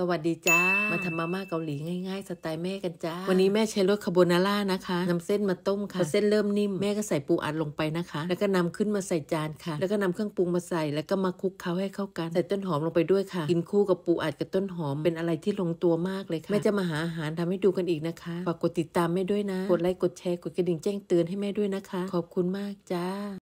สวัสดีจ้า มาทำมาม่าเกาหลีง่ายๆ สไตล์แม่กันจ้า วันนี้แม่ใช้รสคาโบนาร่านะคะนำเส้นมาต้มค่ะพอเส้นเริ่มนิ่ม แม่ก็ใส่ปูอัดลงไปนะคะ แล้วก็นำขึ้นมาใส่จานค่ะ แล้วก็นำเครื่องปรุงมาใส่ แล้วก็มาคลุกเคล้าให้เข้ากัน ใส่ต้นหอมลงไปด้วยค่ะ กินคู่กับปูอัดกับต้นหอม เป็นอะไรที่ลงตัวมากเลยค่ะ แม่จะมาหาอาหารทำให้ดูกันอีกนะคะ ฝากกดติดตามแม่ด้วยนะ กดไลค์ กดแชร์ กดกระดิ่งแจ้งเตือนให้แม่ด้วยนะคะ ขอบคุณมากจ้า